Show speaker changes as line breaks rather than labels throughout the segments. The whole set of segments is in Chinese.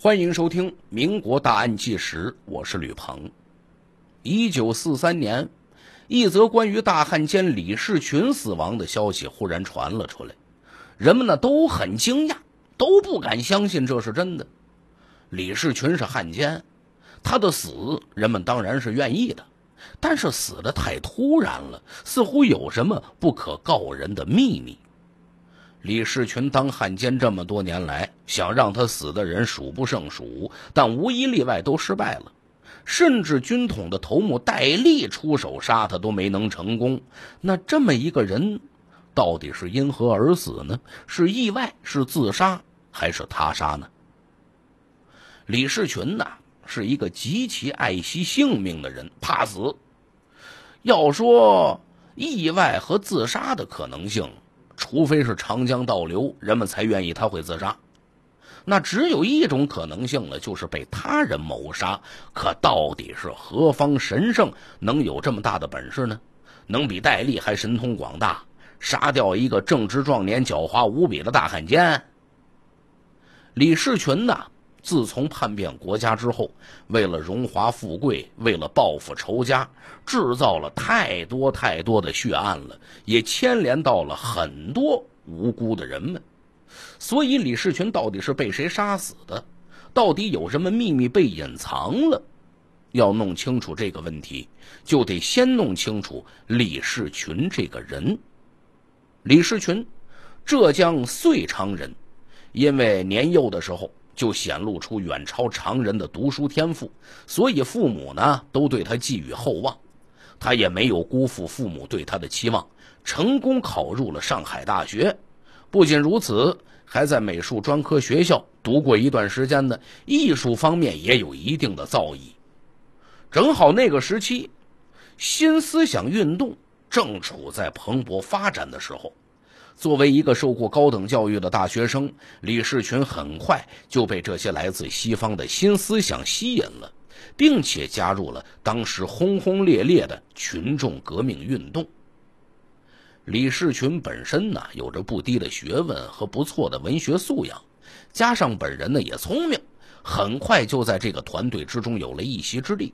欢迎收听《民国大案纪实》，我是吕鹏。一九四三年，一则关于大汉奸李士群死亡的消息忽然传了出来，人们呢都很惊讶，都不敢相信这是真的。李士群是汉奸，他的死人们当然是愿意的，但是死的太突然了，似乎有什么不可告人的秘密。李世群当汉奸这么多年来，想让他死的人数不胜数，但无一例外都失败了。甚至军统的头目戴笠出手杀他都没能成功。那这么一个人，到底是因何而死呢？是意外？是自杀？还是他杀呢？李世群呐，是一个极其爱惜性命的人，怕死。要说意外和自杀的可能性。除非是长江倒流，人们才愿意他会自杀。那只有一种可能性呢，就是被他人谋杀。可到底是何方神圣，能有这么大的本事呢？能比戴笠还神通广大，杀掉一个正值壮年、狡猾无比的大汉奸？李士群呢？自从叛变国家之后，为了荣华富贵，为了报复仇家，制造了太多太多的血案了，也牵连到了很多无辜的人们。所以，李世群到底是被谁杀死的？到底有什么秘密被隐藏了？要弄清楚这个问题，就得先弄清楚李世群这个人。李世群，浙江遂昌人，因为年幼的时候。就显露出远超常人的读书天赋，所以父母呢都对他寄予厚望，他也没有辜负父母对他的期望，成功考入了上海大学。不仅如此，还在美术专科学校读过一段时间呢，艺术方面也有一定的造诣。正好那个时期，新思想运动正处在蓬勃发展的时候。作为一个受过高等教育的大学生，李世群很快就被这些来自西方的新思想吸引了，并且加入了当时轰轰烈烈的群众革命运动。李世群本身呢，有着不低的学问和不错的文学素养，加上本人呢也聪明，很快就在这个团队之中有了一席之地。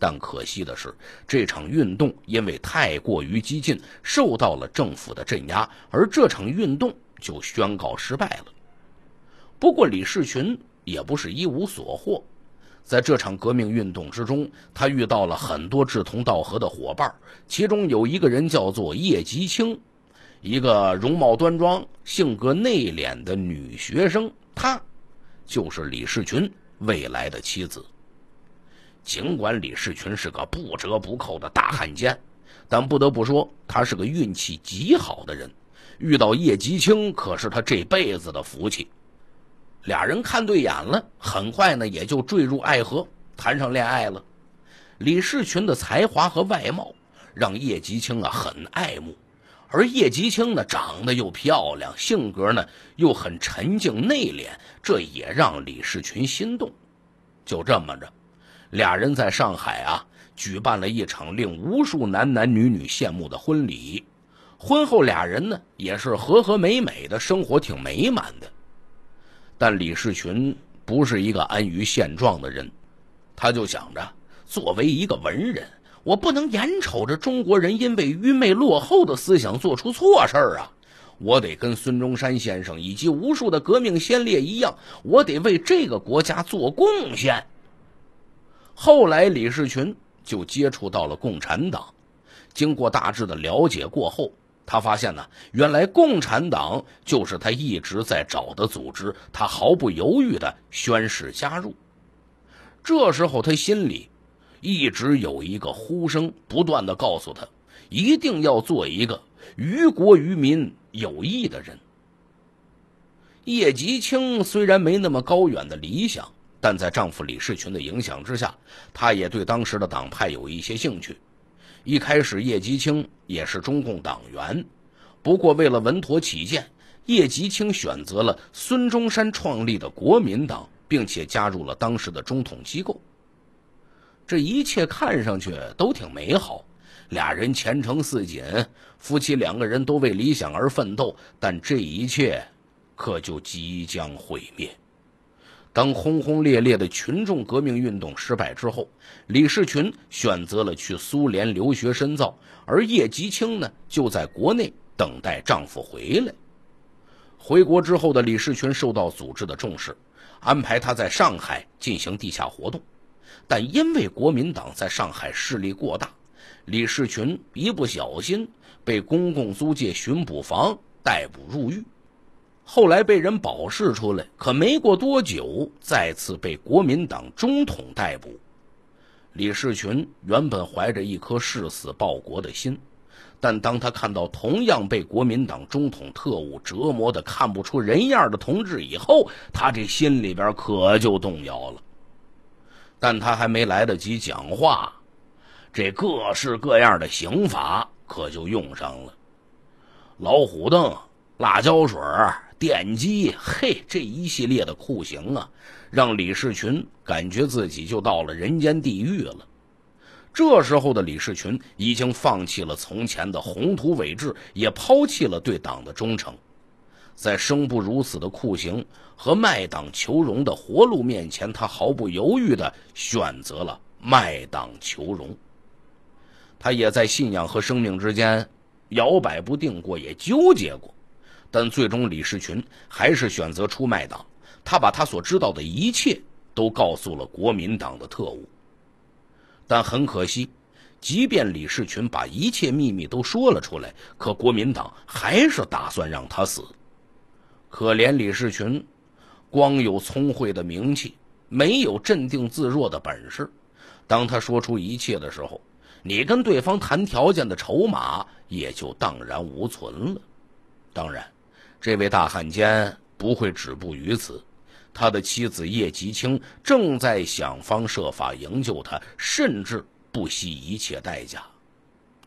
但可惜的是，这场运动因为太过于激进，受到了政府的镇压，而这场运动就宣告失败了。不过，李世群也不是一无所获，在这场革命运动之中，他遇到了很多志同道合的伙伴，其中有一个人叫做叶吉清，一个容貌端庄、性格内敛的女学生，她就是李世群未来的妻子。尽管李世群是个不折不扣的大汉奸，但不得不说，他是个运气极好的人。遇到叶吉清可是他这辈子的福气。俩人看对眼了，很快呢也就坠入爱河，谈上恋爱了。李世群的才华和外貌让叶吉清啊很爱慕，而叶吉清呢长得又漂亮，性格呢又很沉静内敛，这也让李世群心动。就这么着。俩人在上海啊，举办了一场令无数男男女女羡慕的婚礼。婚后，俩人呢也是和和美美的生活，挺美满的。但李世群不是一个安于现状的人，他就想着，作为一个文人，我不能眼瞅着中国人因为愚昧落后的思想做出错事儿啊！我得跟孙中山先生以及无数的革命先烈一样，我得为这个国家做贡献。后来，李士群就接触到了共产党。经过大致的了解过后，他发现呢，原来共产党就是他一直在找的组织。他毫不犹豫的宣誓加入。这时候，他心里一直有一个呼声，不断的告诉他，一定要做一个于国于民有益的人。叶吉清虽然没那么高远的理想。但在丈夫李世群的影响之下，她也对当时的党派有一些兴趣。一开始，叶吉清也是中共党员，不过为了稳妥起见，叶吉清选择了孙中山创立的国民党，并且加入了当时的中统机构。这一切看上去都挺美好，俩人前程似锦，夫妻两个人都为理想而奋斗。但这一切可就即将毁灭。当轰轰烈烈的群众革命运动失败之后，李士群选择了去苏联留学深造，而叶吉清呢，就在国内等待丈夫回来。回国之后的李士群受到组织的重视，安排他在上海进行地下活动，但因为国民党在上海势力过大，李士群一不小心被公共租界巡捕房逮捕入狱。后来被人保释出来，可没过多久，再次被国民党中统逮捕。李士群原本怀着一颗誓死报国的心，但当他看到同样被国民党中统特务折磨的看不出人样的同志以后，他这心里边可就动摇了。但他还没来得及讲话，这各式各样的刑法可就用上了，老虎凳、辣椒水。点击，嘿，这一系列的酷刑啊，让李世群感觉自己就到了人间地狱了。这时候的李世群已经放弃了从前的宏图伟志，也抛弃了对党的忠诚。在生不如死的酷刑和卖党求荣的活路面前，他毫不犹豫的选择了卖党求荣。他也在信仰和生命之间摇摆不定过，也纠结过。但最终，李士群还是选择出卖党。他把他所知道的一切都告诉了国民党的特务。但很可惜，即便李士群把一切秘密都说了出来，可国民党还是打算让他死。可怜李士群，光有聪慧的名气，没有镇定自若的本事。当他说出一切的时候，你跟对方谈条件的筹码也就荡然无存了。当然。这位大汉奸不会止步于此，他的妻子叶吉清正在想方设法营救他，甚至不惜一切代价。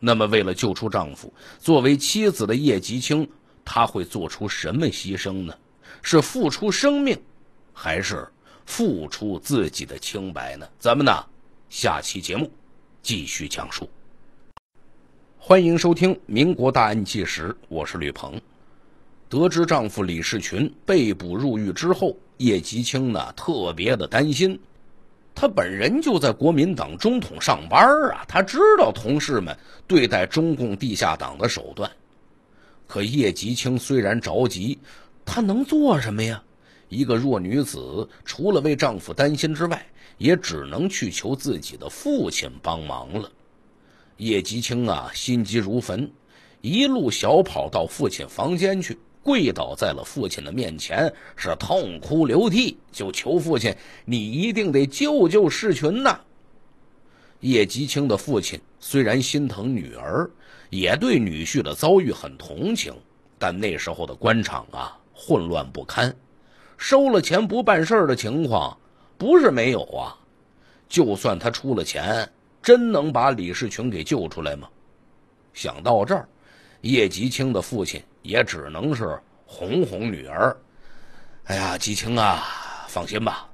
那么，为了救出丈夫，作为妻子的叶吉清，他会做出什么牺牲呢？是付出生命，还是付出自己的清白呢？咱们呢，下期节目继续讲述。欢迎收听《民国大案纪实》，我是吕鹏。得知丈夫李世群被捕入狱之后，叶吉清呢特别的担心。她本人就在国民党中统上班啊，她知道同事们对待中共地下党的手段。可叶吉清虽然着急，她能做什么呀？一个弱女子，除了为丈夫担心之外，也只能去求自己的父亲帮忙了。叶吉清啊，心急如焚，一路小跑到父亲房间去。跪倒在了父亲的面前，是痛哭流涕，就求父亲：“你一定得救救世群呐！”叶吉清的父亲虽然心疼女儿，也对女婿的遭遇很同情，但那时候的官场啊，混乱不堪，收了钱不办事的情况不是没有啊。就算他出了钱，真能把李世群给救出来吗？想到这儿。叶吉清的父亲也只能是哄哄女儿。哎呀，吉清啊，放心吧，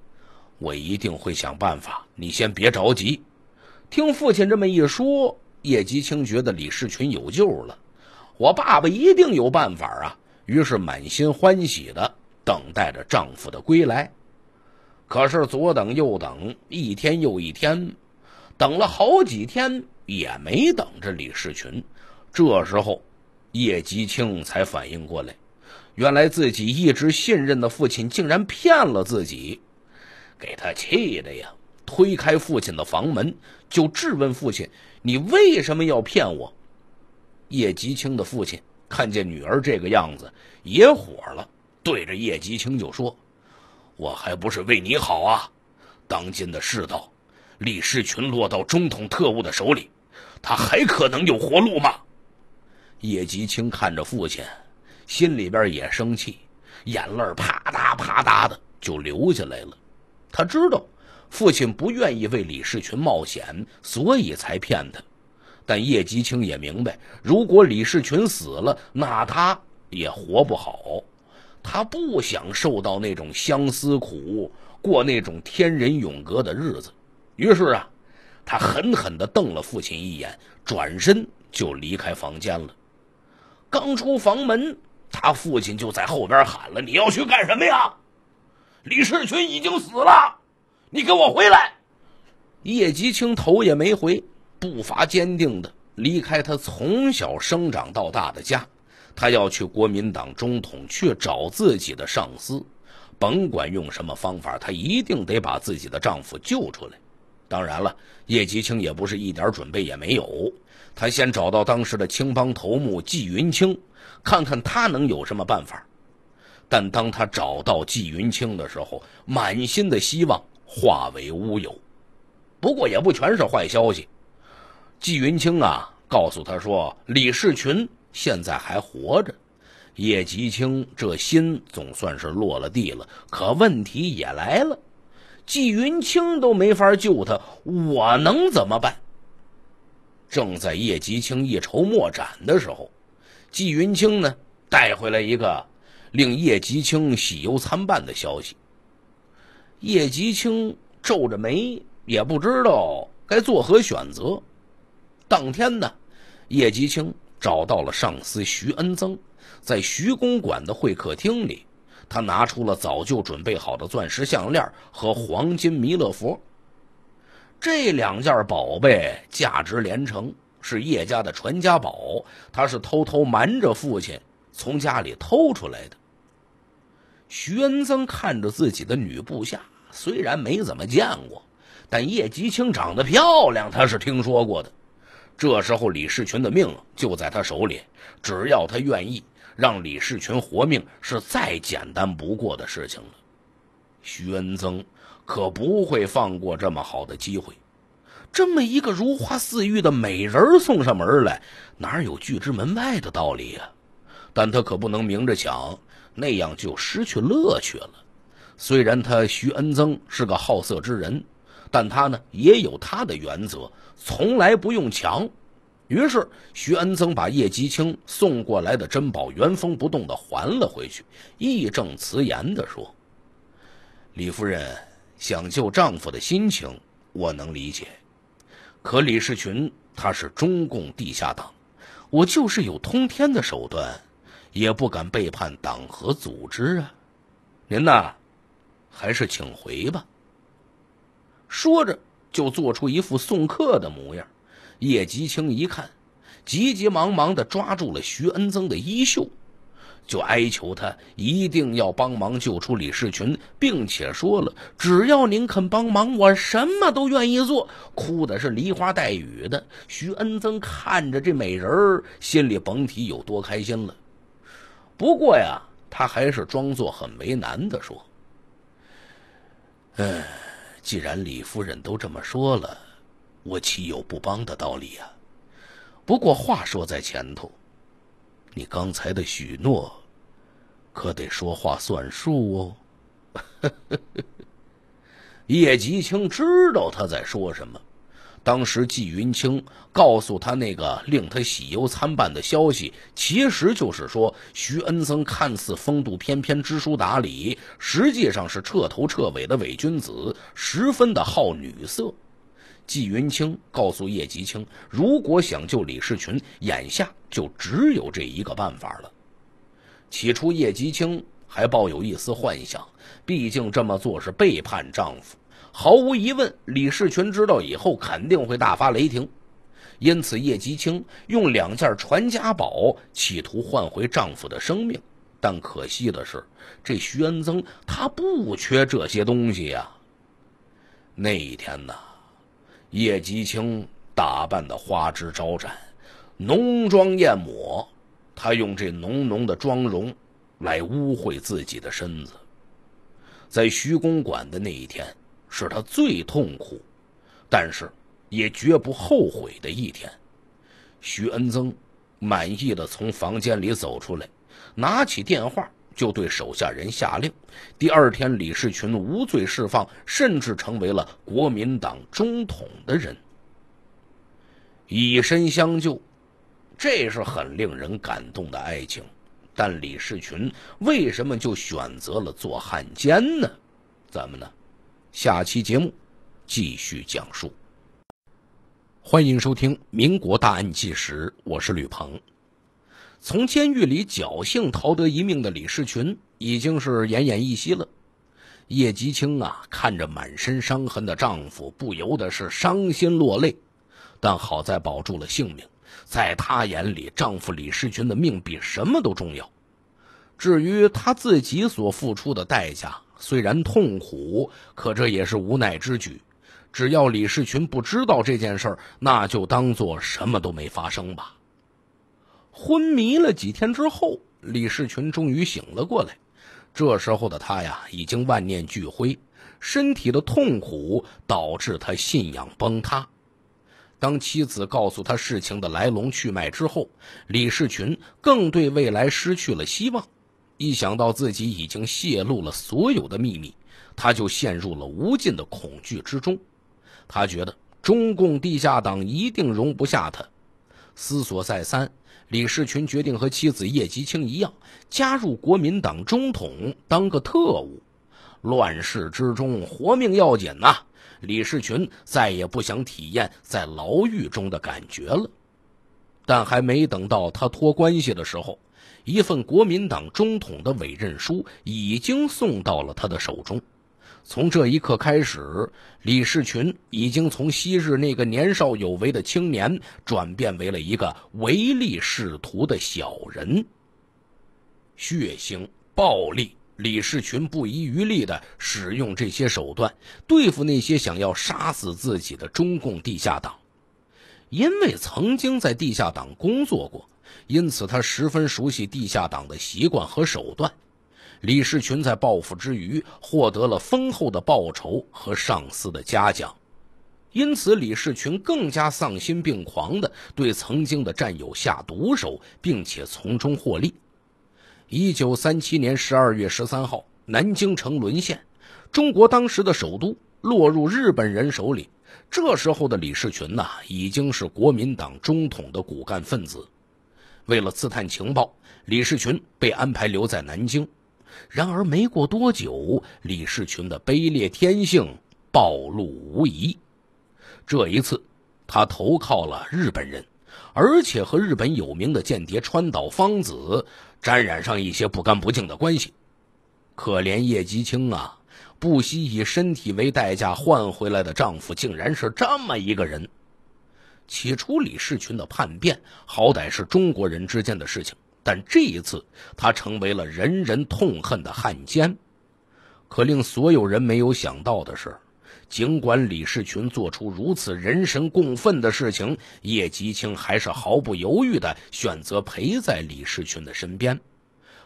我一定会想办法，你先别着急。听父亲这么一说，叶吉清觉得李世群有救了，我爸爸一定有办法啊！于是满心欢喜的等待着丈夫的归来。可是左等右等，一天又一天，等了好几天也没等着李世群。这时候。叶吉清才反应过来，原来自己一直信任的父亲竟然骗了自己，给他气的呀！推开父亲的房门，就质问父亲：“你为什么要骗我？”叶吉清的父亲看见女儿这个样子，也火了，对着叶吉清就说：“我还不是为你好啊！当今的世道，李世群落到中统特务的手里，他还可能有活路吗？”叶吉清看着父亲，心里边也生气，眼泪啪嗒啪嗒的就流下来了。他知道父亲不愿意为李世群冒险，所以才骗他。但叶吉清也明白，如果李世群死了，那他也活不好。他不想受到那种相思苦，过那种天人永隔的日子。于是啊，他狠狠地瞪了父亲一眼，转身就离开房间了。刚出房门，他父亲就在后边喊了：“你要去干什么呀？”李世群已经死了，你给我回来！叶吉清头也没回，步伐坚定的离开他从小生长到大的家。他要去国民党中统去找自己的上司，甭管用什么方法，他一定得把自己的丈夫救出来。当然了，叶吉清也不是一点准备也没有。他先找到当时的青帮头目季云清，看看他能有什么办法。但当他找到季云清的时候，满心的希望化为乌有。不过也不全是坏消息，季云清啊告诉他说，李世群现在还活着。叶吉清这心总算是落了地了，可问题也来了，季云清都没法救他，我能怎么办？正在叶吉清一筹莫展的时候，季云清呢带回来一个令叶吉清喜忧参半的消息。叶吉清皱着眉，也不知道该作何选择。当天呢，叶吉清找到了上司徐恩曾，在徐公馆的会客厅里，他拿出了早就准备好的钻石项链和黄金弥勒佛。这两件宝贝价值连城，是叶家的传家宝。他是偷偷瞒着父亲从家里偷出来的。徐恩曾看着自己的女部下，虽然没怎么见过，但叶吉清长得漂亮，他是听说过的。这时候李世群的命就在他手里，只要他愿意让李世群活命，是再简单不过的事情了。徐恩曾可不会放过这么好的机会，这么一个如花似玉的美人送上门来，哪有拒之门外的道理呀？但他可不能明着抢，那样就失去乐趣了。虽然他徐恩曾是个好色之人，但他呢也有他的原则，从来不用抢。于是徐恩曾把叶吉清送过来的珍宝原封不动的还了回去，义正辞严的说：“李夫人。”想救丈夫的心情，我能理解。可李世群他是中共地下党，我就是有通天的手段，也不敢背叛党和组织啊！您呐，还是请回吧。说着，就做出一副送客的模样。叶吉清一看，急急忙忙的抓住了徐恩增的衣袖。就哀求他一定要帮忙救出李世群，并且说了：“只要您肯帮忙，我什么都愿意做。”哭的是梨花带雨的。徐恩曾看着这美人儿，心里甭提有多开心了。不过呀，他还是装作很为难的说：“哎，既然李夫人都这么说了，我岂有不帮的道理呀？不过话说在前头。”你刚才的许诺，可得说话算数哦。叶吉清知道他在说什么。当时季云清告诉他那个令他喜忧参半的消息，其实就是说徐恩曾看似风度翩翩、知书达理，实际上是彻头彻尾的伪君子，十分的好女色。季云清告诉叶吉清：“如果想救李世群，眼下就只有这一个办法了。”起初，叶吉清还抱有一丝幻想，毕竟这么做是背叛丈夫。毫无疑问，李世群知道以后肯定会大发雷霆。因此，叶吉清用两件传家宝企图换回丈夫的生命，但可惜的是，这徐恩曾他不缺这些东西呀。那一天呢？叶吉清打扮的花枝招展，浓妆艳抹，她用这浓浓的妆容来污秽自己的身子。在徐公馆的那一天，是他最痛苦，但是也绝不后悔的一天。徐恩曾满意的从房间里走出来，拿起电话。就对手下人下令，第二天李士群无罪释放，甚至成为了国民党中统的人，以身相救，这是很令人感动的爱情。但李士群为什么就选择了做汉奸呢？咱们呢，下期节目继续讲述。欢迎收听《民国大案纪实》，我是吕鹏。从监狱里侥幸逃得一命的李世群已经是奄奄一息了。叶吉清啊，看着满身伤痕的丈夫，不由得是伤心落泪。但好在保住了性命，在她眼里，丈夫李世群的命比什么都重要。至于她自己所付出的代价，虽然痛苦，可这也是无奈之举。只要李世群不知道这件事儿，那就当做什么都没发生吧。昏迷了几天之后，李世群终于醒了过来。这时候的他呀，已经万念俱灰，身体的痛苦导致他信仰崩塌。当妻子告诉他事情的来龙去脉之后，李世群更对未来失去了希望。一想到自己已经泄露了所有的秘密，他就陷入了无尽的恐惧之中。他觉得中共地下党一定容不下他。思索再三。李士群决定和妻子叶吉青一样，加入国民党中统当个特务。乱世之中，活命要紧呐！李士群再也不想体验在牢狱中的感觉了。但还没等到他托关系的时候，一份国民党中统的委任书已经送到了他的手中。从这一刻开始，李世群已经从昔日那个年少有为的青年，转变为了一个唯利是图的小人。血腥、暴力，李世群不遗余力地使用这些手段对付那些想要杀死自己的中共地下党。因为曾经在地下党工作过，因此他十分熟悉地下党的习惯和手段。李士群在报复之余，获得了丰厚的报酬和上司的嘉奖，因此李士群更加丧心病狂的对曾经的战友下毒手，并且从中获利。一九三七年十二月十三号，南京城沦陷，中国当时的首都落入日本人手里。这时候的李士群呐，已经是国民党中统的骨干分子。为了刺探情报，李士群被安排留在南京。然而，没过多久，李世群的卑劣天性暴露无遗。这一次，他投靠了日本人，而且和日本有名的间谍川岛芳子沾染上一些不干不净的关系。可怜叶吉清啊，不惜以身体为代价换回来的丈夫，竟然是这么一个人。起初，李世群的叛变，好歹是中国人之间的事情。但这一次，他成为了人人痛恨的汉奸。可令所有人没有想到的是，尽管李士群做出如此人神共愤的事情，叶吉清还是毫不犹豫地选择陪在李士群的身边。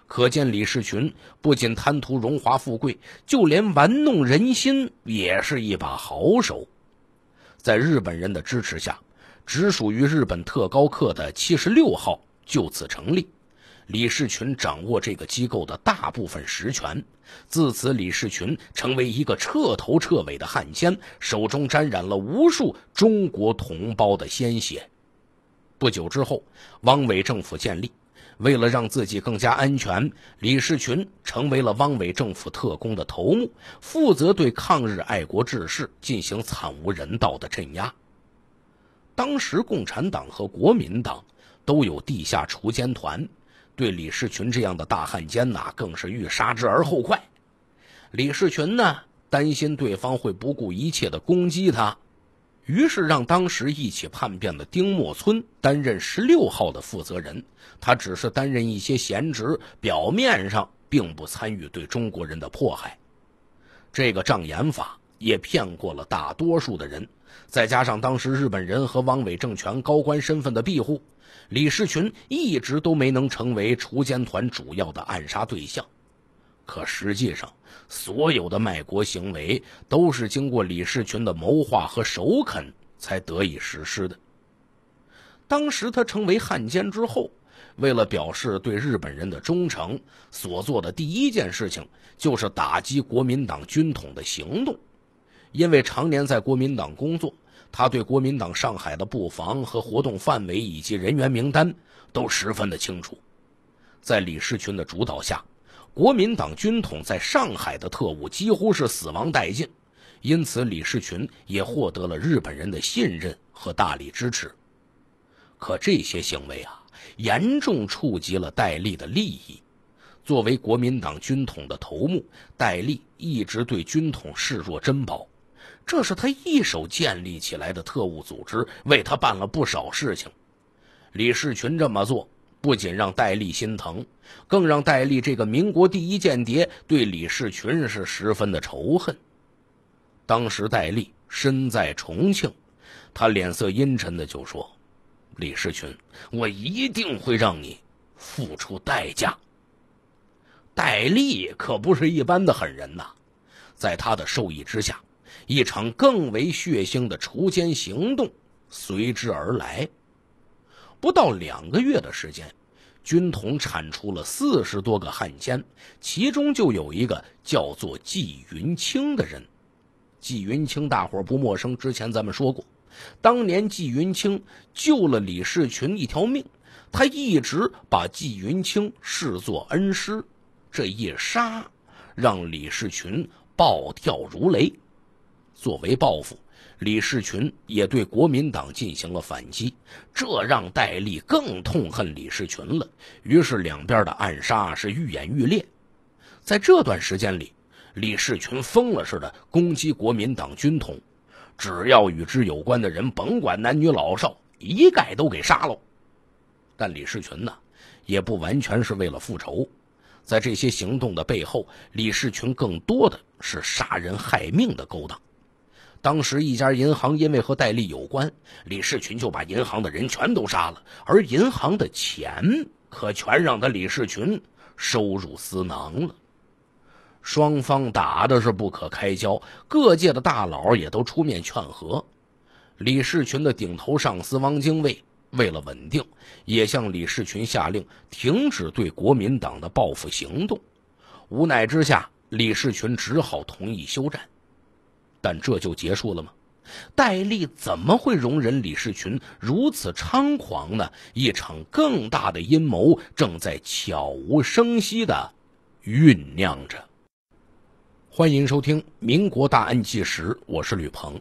可见李士群不仅贪图荣华富贵，就连玩弄人心也是一把好手。在日本人的支持下，直属于日本特高课的76号就此成立。李士群掌握这个机构的大部分实权，自此李士群成为一个彻头彻尾的汉奸，手中沾染了无数中国同胞的鲜血。不久之后，汪伪政府建立，为了让自己更加安全，李士群成为了汪伪政府特工的头目，负责对抗日爱国志士进行惨无人道的镇压。当时，共产党和国民党都有地下锄奸团。对李士群这样的大汉奸呐，更是欲杀之而后快。李士群呢，担心对方会不顾一切的攻击他，于是让当时一起叛变的丁默村担任十六号的负责人。他只是担任一些闲职，表面上并不参与对中国人的迫害。这个障眼法也骗过了大多数的人。再加上当时日本人和汪伪政权高官身份的庇护。李士群一直都没能成为锄奸团主要的暗杀对象，可实际上，所有的卖国行为都是经过李士群的谋划和首肯才得以实施的。当时他成为汉奸之后，为了表示对日本人的忠诚，所做的第一件事情就是打击国民党军统的行动，因为常年在国民党工作。他对国民党上海的布防和活动范围以及人员名单都十分的清楚，在李士群的主导下，国民党军统在上海的特务几乎是死亡殆尽，因此李士群也获得了日本人的信任和大力支持。可这些行为啊，严重触及了戴笠的利益。作为国民党军统的头目，戴笠一直对军统视若珍宝。这是他一手建立起来的特务组织，为他办了不少事情。李世群这么做，不仅让戴笠心疼，更让戴笠这个民国第一间谍对李世群是十分的仇恨。当时戴笠身在重庆，他脸色阴沉的就说：“李世群，我一定会让你付出代价。”戴笠可不是一般的狠人呐，在他的授意之下。一场更为血腥的除奸行动随之而来。不到两个月的时间，军统铲除了四十多个汉奸，其中就有一个叫做季云清的人。季云清大伙不陌生，之前咱们说过，当年季云清救了李士群一条命，他一直把季云清视作恩师。这一杀让李士群暴跳如雷。作为报复，李士群也对国民党进行了反击，这让戴笠更痛恨李士群了。于是，两边的暗杀是愈演愈烈。在这段时间里，李士群疯了似的攻击国民党军统，只要与之有关的人，甭管男女老少，一概都给杀喽。但李士群呢，也不完全是为了复仇，在这些行动的背后，李士群更多的是杀人害命的勾当。当时一家银行因为和戴笠有关，李士群就把银行的人全都杀了，而银行的钱可全让他李士群收入私囊了。双方打的是不可开交，各界的大佬也都出面劝和。李士群的顶头上司汪精卫为了稳定，也向李士群下令停止对国民党的报复行动。无奈之下，李世群只好同意休战。但这就结束了吗？戴笠怎么会容忍李士群如此猖狂呢？一场更大的阴谋正在悄无声息的酝酿着。欢迎收听《民国大案纪实》，我是吕鹏。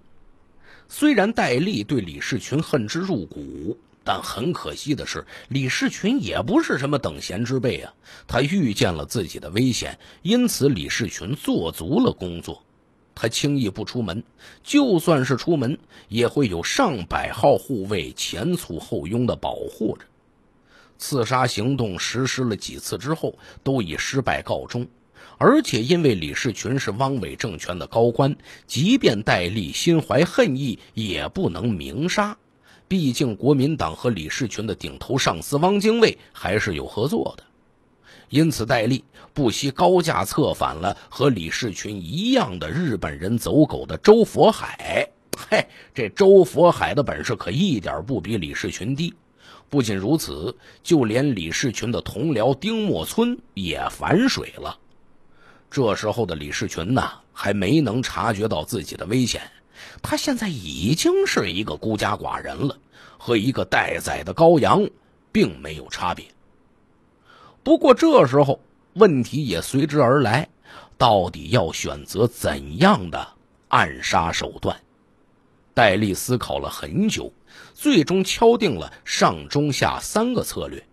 虽然戴笠对李士群恨之入骨，但很可惜的是，李士群也不是什么等闲之辈啊。他预见了自己的危险，因此李士群做足了工作。他轻易不出门，就算是出门，也会有上百号护卫前簇后拥的保护着。刺杀行动实施了几次之后，都以失败告终。而且因为李士群是汪伪政权的高官，即便戴笠心怀恨意，也不能明杀。毕竟国民党和李士群的顶头上司汪精卫还是有合作的。因此，戴笠不惜高价策反了和李士群一样的日本人走狗的周佛海。嘿，这周佛海的本事可一点不比李士群低。不仅如此，就连李士群的同僚丁默村也反水了。这时候的李士群呢，还没能察觉到自己的危险。他现在已经是一个孤家寡人了，和一个待宰的羔羊并没有差别。不过这时候问题也随之而来，到底要选择怎样的暗杀手段？戴笠思考了很久，最终敲定了上中下三个策略。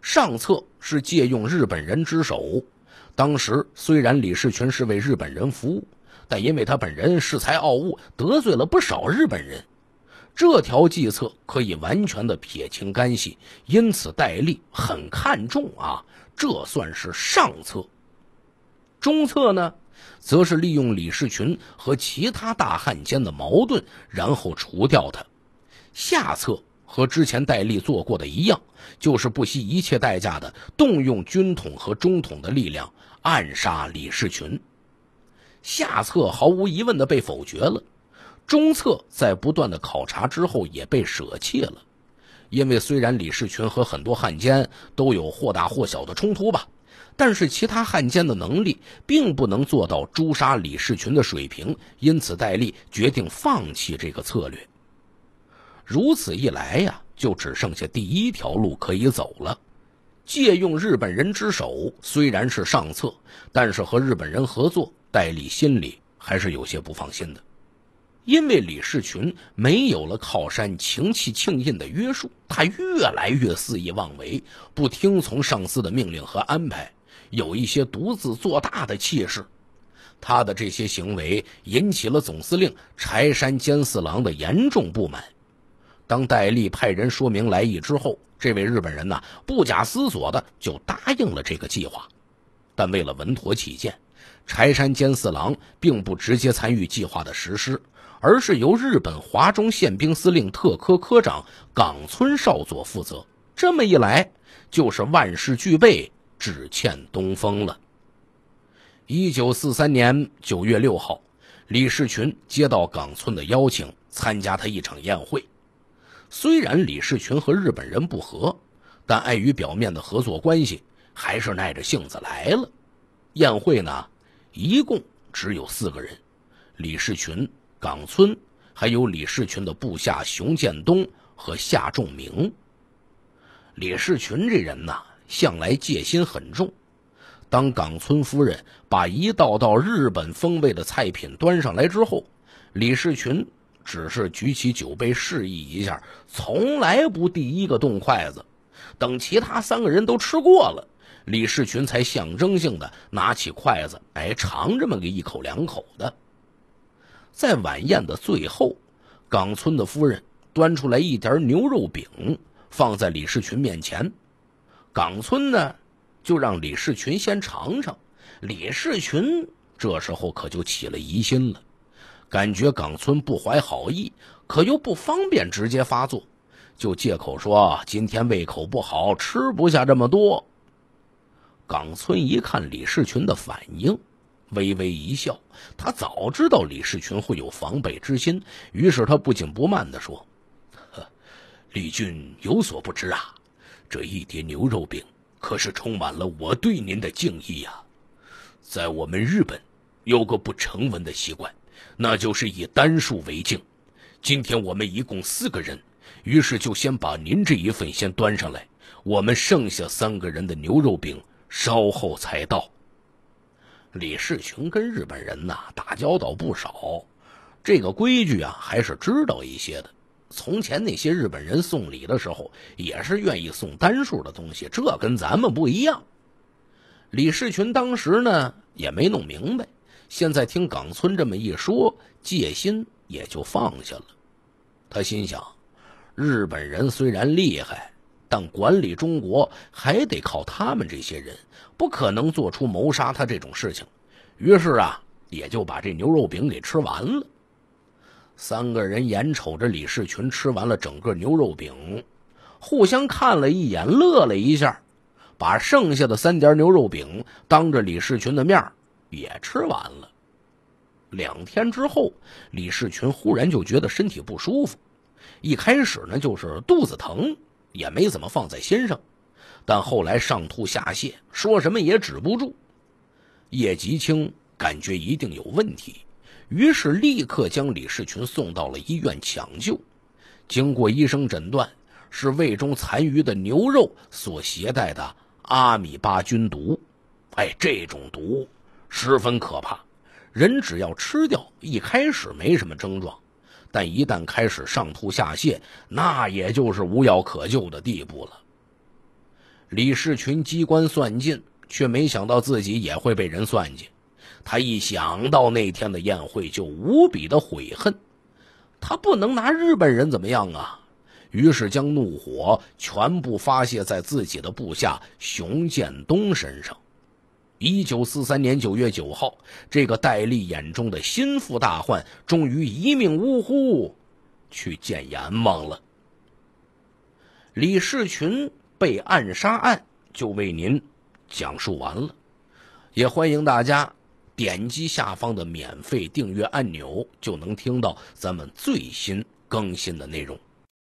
上策是借用日本人之手，当时虽然李世群是为日本人服务，但因为他本人恃才傲物，得罪了不少日本人。这条计策可以完全的撇清干系，因此戴笠很看重啊，这算是上策。中策呢，则是利用李士群和其他大汉奸的矛盾，然后除掉他。下策和之前戴笠做过的一样，就是不惜一切代价的动用军统和中统的力量暗杀李士群。下策毫无疑问的被否决了。中策在不断的考察之后也被舍弃了，因为虽然李世群和很多汉奸都有或大或小的冲突吧，但是其他汉奸的能力并不能做到诛杀李世群的水平，因此戴笠决定放弃这个策略。如此一来呀，就只剩下第一条路可以走了，借用日本人之手虽然是上策，但是和日本人合作，戴笠心里还是有些不放心的。因为李士群没有了靠山，情气庆印的约束，他越来越肆意妄为，不听从上司的命令和安排，有一些独自做大的气势。他的这些行为引起了总司令柴山兼四郎的严重不满。当戴笠派人说明来意之后，这位日本人呢不假思索的就答应了这个计划。但为了稳妥起见，柴山兼四郎并不直接参与计划的实施。而是由日本华中宪兵司令特科科长冈村少佐负责。这么一来，就是万事俱备，只欠东风了。一九四三年九月六号，李士群接到冈村的邀请，参加他一场宴会。虽然李士群和日本人不和，但碍于表面的合作关系，还是耐着性子来了。宴会呢，一共只有四个人：李士群。冈村还有李士群的部下熊建东和夏仲明。李士群这人呐，向来戒心很重。当冈村夫人把一道道日本风味的菜品端上来之后，李士群只是举起酒杯示意一下，从来不第一个动筷子。等其他三个人都吃过了，李士群才象征性的拿起筷子，哎，尝这么个一口两口的。在晚宴的最后，冈村的夫人端出来一碟牛肉饼，放在李世群面前。冈村呢，就让李世群先尝尝。李世群这时候可就起了疑心了，感觉冈村不怀好意，可又不方便直接发作，就借口说今天胃口不好，吃不下这么多。冈村一看李世群的反应。微微一笑，他早知道李世群会有防备之心，于是他不紧不慢的说：“呵，李俊有所不知啊，这一碟牛肉饼可是充满了我对您的敬意呀。在我们日本有个不成文的习惯，那就是以单数为敬。今天我们一共四个人，于是就先把您这一份先端上来，我们剩下三个人的牛肉饼稍后才到。”李世群跟日本人呐打交道不少，这个规矩啊还是知道一些的。从前那些日本人送礼的时候，也是愿意送单数的东西，这跟咱们不一样。李世群当时呢也没弄明白，现在听冈村这么一说，戒心也就放下了。他心想，日本人虽然厉害。但管理中国还得靠他们这些人，不可能做出谋杀他这种事情。于是啊，也就把这牛肉饼给吃完了。三个人眼瞅着李世群吃完了整个牛肉饼，互相看了一眼，乐了一下，把剩下的三点牛肉饼当着李世群的面也吃完了。两天之后，李世群忽然就觉得身体不舒服，一开始呢就是肚子疼。也没怎么放在心上，但后来上吐下泻，说什么也止不住。叶吉清感觉一定有问题，于是立刻将李世群送到了医院抢救。经过医生诊断，是胃中残余的牛肉所携带的阿米巴菌毒。哎，这种毒十分可怕，人只要吃掉，一开始没什么症状。但一旦开始上吐下泻，那也就是无药可救的地步了。李世群机关算尽，却没想到自己也会被人算计。他一想到那天的宴会，就无比的悔恨。他不能拿日本人怎么样啊！于是将怒火全部发泄在自己的部下熊建东身上。一九四三年九月九号，这个戴笠眼中的心腹大患终于一命呜呼，去见阎王了。李士群被暗杀案就为您讲述完了，也欢迎大家点击下方的免费订阅按钮，就能听到咱们最新更新的内容。